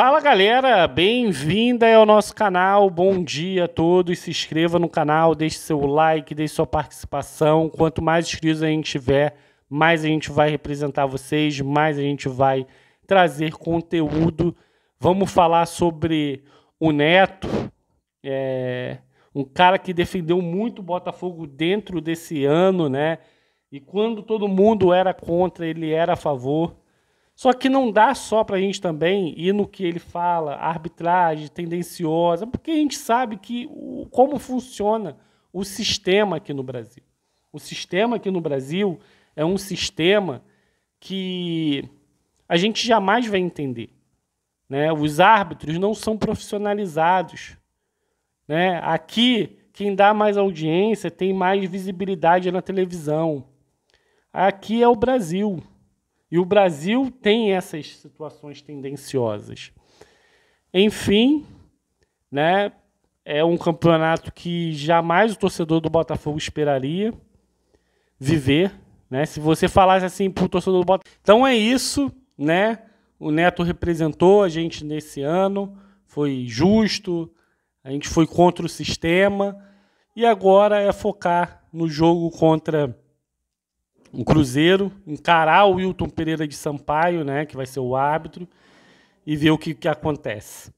Fala galera, bem-vinda ao nosso canal, bom dia a todos, se inscreva no canal, deixe seu like, deixe sua participação, quanto mais inscritos a gente tiver, mais a gente vai representar vocês, mais a gente vai trazer conteúdo. Vamos falar sobre o Neto, é, um cara que defendeu muito o Botafogo dentro desse ano, né? E quando todo mundo era contra, ele era a favor. Só que não dá só para a gente também ir no que ele fala, arbitragem tendenciosa, porque a gente sabe que o, como funciona o sistema aqui no Brasil. O sistema aqui no Brasil é um sistema que a gente jamais vai entender. Né? Os árbitros não são profissionalizados. Né? Aqui, quem dá mais audiência tem mais visibilidade na televisão. Aqui é o Brasil. E o Brasil tem essas situações tendenciosas. Enfim, né, é um campeonato que jamais o torcedor do Botafogo esperaria viver. Né? Se você falasse assim para o torcedor do Botafogo. Então é isso, né? O Neto representou a gente nesse ano, foi justo, a gente foi contra o sistema e agora é focar no jogo contra um Cruzeiro, encarar o Wilton Pereira de Sampaio, né, que vai ser o árbitro, e ver o que, que acontece.